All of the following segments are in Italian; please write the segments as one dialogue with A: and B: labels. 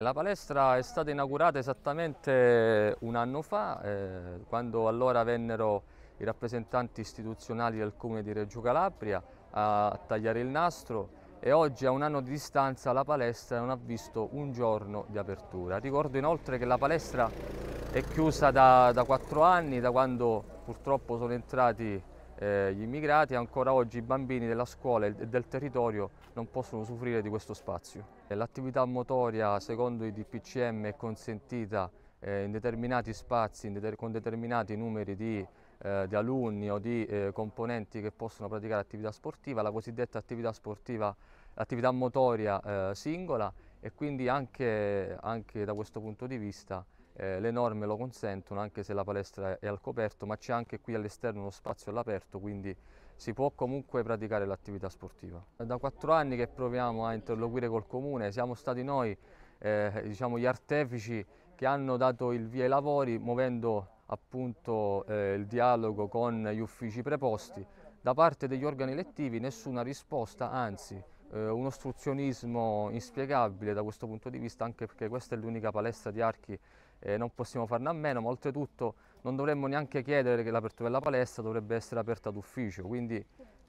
A: La palestra è stata inaugurata esattamente un anno fa, eh, quando allora vennero i rappresentanti istituzionali del comune di Reggio Calabria a tagliare il nastro e oggi a un anno di distanza la palestra non ha visto un giorno di apertura. Ricordo inoltre che la palestra è chiusa da, quattro anni, da quando purtroppo sono entrati eh, gli immigrati, ancora oggi i bambini della scuola e del territorio non possono usufruire di questo spazio. L'attività motoria secondo i DPCM è consentita eh, in determinati spazi, in deter con determinati numeri di, eh, di alunni o di eh, componenti che possono praticare attività sportiva, la cosiddetta attività sportiva, attività motoria eh, singola e quindi anche, anche da questo punto di vista eh, le norme lo consentono anche se la palestra è al coperto, ma c'è anche qui all'esterno uno spazio all'aperto, quindi si può comunque praticare l'attività sportiva. Da quattro anni che proviamo a interloquire col comune, siamo stati noi eh, diciamo, gli artefici che hanno dato il via ai lavori muovendo appunto eh, il dialogo con gli uffici preposti. Da parte degli organi elettivi nessuna risposta, anzi eh, un ostruzionismo inspiegabile da questo punto di vista anche perché questa è l'unica palestra di archi e eh, non possiamo farne a meno, ma oltretutto non dovremmo neanche chiedere che l'apertura della palestra dovrebbe essere aperta d'ufficio, quindi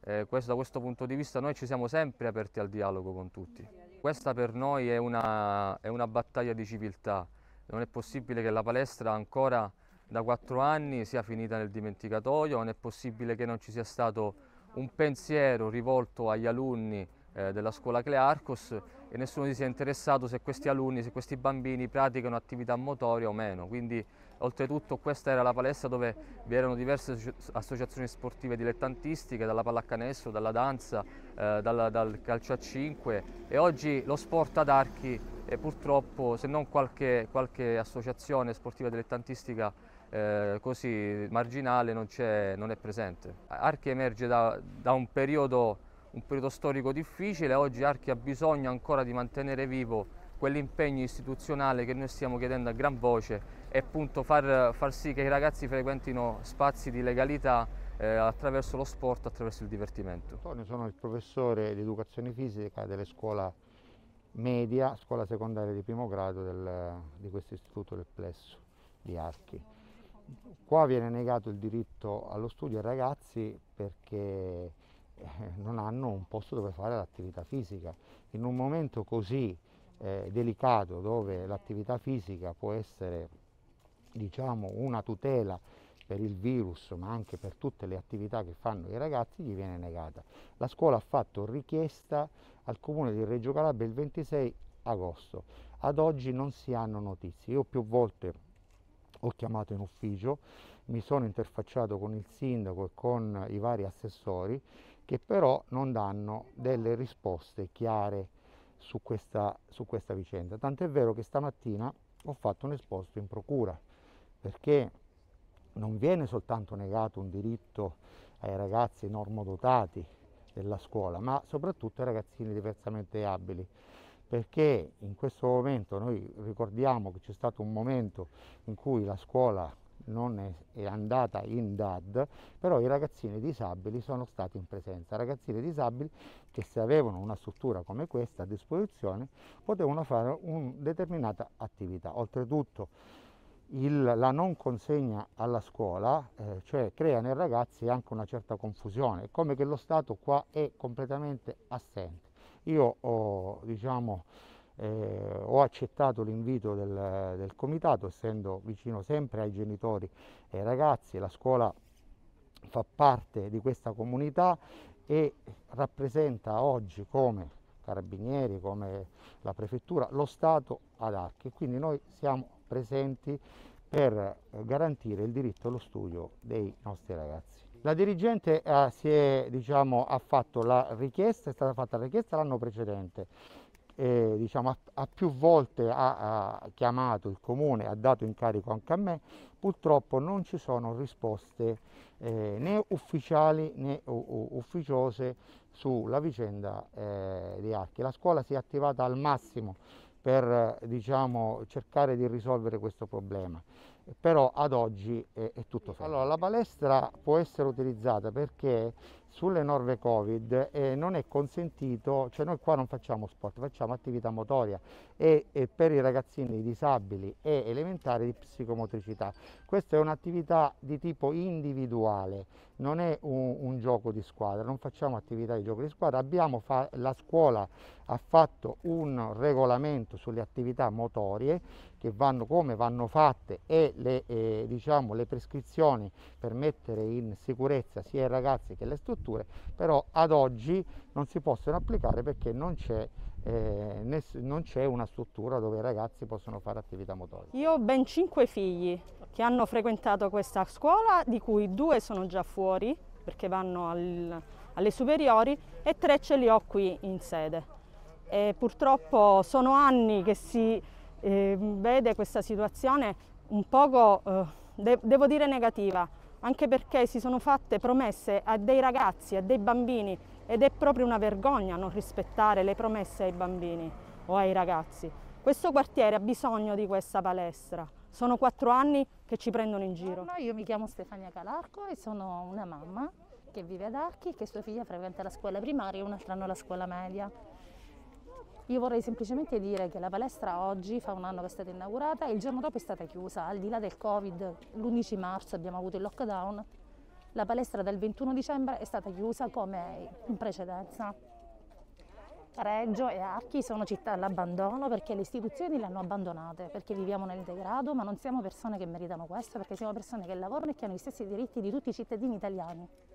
A: eh, questo, da questo punto di vista noi ci siamo sempre aperti al dialogo con tutti. Questa per noi è una, è una battaglia di civiltà, non è possibile che la palestra ancora da quattro anni sia finita nel dimenticatoio, non è possibile che non ci sia stato un pensiero rivolto agli alunni eh, della scuola Clearcos e nessuno si è interessato se questi alunni, se questi bambini praticano attività motoria o meno. Quindi oltretutto questa era la palestra dove vi erano diverse associazioni sportive dilettantistiche, dalla pallacanestro, dalla danza, eh, dalla, dal calcio a 5 e oggi lo sport ad archi è purtroppo se non qualche, qualche associazione sportiva dilettantistica eh, così marginale non, non, è presente. Archi emerge da, da un periodo un periodo storico difficile, oggi Archi ha bisogno ancora di mantenere vivo quell'impegno istituzionale che noi stiamo chiedendo a gran voce e appunto far, far sì che i ragazzi frequentino spazi di legalità eh, attraverso lo sport, attraverso il divertimento. Antonio sono il
B: professore di educazione fisica delle scuola media, scuola secondaria di primo grado del, di questo istituto del Plesso di Archi. Qua viene negato il diritto allo studio ai ragazzi perché eh, non hanno un posto dove fare l'attività fisica. In un momento così eh, delicato dove l'attività fisica può essere diciamo, una tutela per il virus ma anche per tutte le attività che fanno i ragazzi gli viene negata. La scuola ha fatto richiesta al comune di Reggio Calabria il 26 agosto, ad oggi non si hanno notizie. Io più volte ho chiamato in ufficio, mi sono interfacciato con il sindaco e con i vari assessori, che però non danno delle risposte chiare su questa, su questa vicenda. Tant'è vero che stamattina ho fatto un esposto in procura perché non viene soltanto negato un diritto ai ragazzi normodotati della scuola, ma soprattutto ai ragazzini diversamente abili, perché in questo momento noi ricordiamo che c'è stato un momento in cui la scuola non è, è andata in DAD, però i ragazzini disabili sono stati in presenza. Ragazzini disabili che se avevano una struttura come questa a disposizione potevano fare una determinata attività. Oltretutto il, la non consegna alla scuola, eh, cioè crea nei ragazzi anche una certa confusione, è come che lo Stato qua è completamente assente. Io ho, diciamo, eh, ho accettato l'invito del, del, comitato, essendo vicino sempre ai genitori e ai ragazzi, la scuola fa parte di questa comunità e rappresenta oggi come carabinieri, come la prefettura, lo Stato ad archi. Quindi noi siamo presenti per garantire il diritto allo studio dei nostri ragazzi. La dirigente eh, si è, diciamo, ha fatto la richiesta, è stata fatta la richiesta l'anno precedente eh, diciamo, a, a, più volte ha, ha, chiamato il comune, ha dato incarico anche a me, purtroppo non ci sono risposte eh, né ufficiali né u, u, ufficiose sulla vicenda eh, di Archi. La scuola si è attivata al massimo per diciamo, cercare di risolvere questo problema, però ad oggi è, è tutto fatto. Allora, la palestra può essere utilizzata perché sulle norme Covid eh, non è consentito, cioè noi qua non facciamo sport, facciamo attività motoria e, e per i ragazzini disabili e elementari di psicomotricità. Questa è un'attività di tipo individuale, non è un, un, gioco di squadra, non facciamo attività di gioco di squadra, abbiamo la scuola ha fatto un regolamento sulle attività motorie che vanno come vanno fatte e le, eh, diciamo, le prescrizioni per mettere in sicurezza sia i ragazzi che le strutture, però ad oggi non si possono applicare perché non c'è eh, non c'è una struttura dove i ragazzi possono fare attività motoria.
C: Io ho ben cinque figli che hanno frequentato questa scuola, di cui due sono già fuori perché vanno al, alle superiori e tre ce li ho qui in sede e purtroppo sono anni che si eh, vede questa situazione un poco, eh, de devo dire, negativa, anche perché si sono fatte promesse a dei ragazzi, a dei bambini ed è proprio una vergogna non rispettare le promesse ai bambini o ai ragazzi. Questo quartiere ha bisogno di questa palestra. Sono quattro anni che ci prendono in giro. Io mi chiamo Stefania Calarco e sono una mamma che vive ad Archi e che sua figlia frequenta la scuola primaria e un'altra anno la scuola media. Io vorrei semplicemente dire che la palestra oggi fa un anno che è stata inaugurata e il giorno dopo è stata chiusa, al di là del Covid, l'11 marzo abbiamo avuto il lockdown, la palestra dal 21 dicembre è stata chiusa come in precedenza. Reggio e Archi sono città all'abbandono perché le istituzioni le hanno abbandonate, perché viviamo nel degrado, ma non siamo persone che meritano questo, perché siamo persone che lavorano e che hanno gli stessi diritti di tutti i cittadini italiani.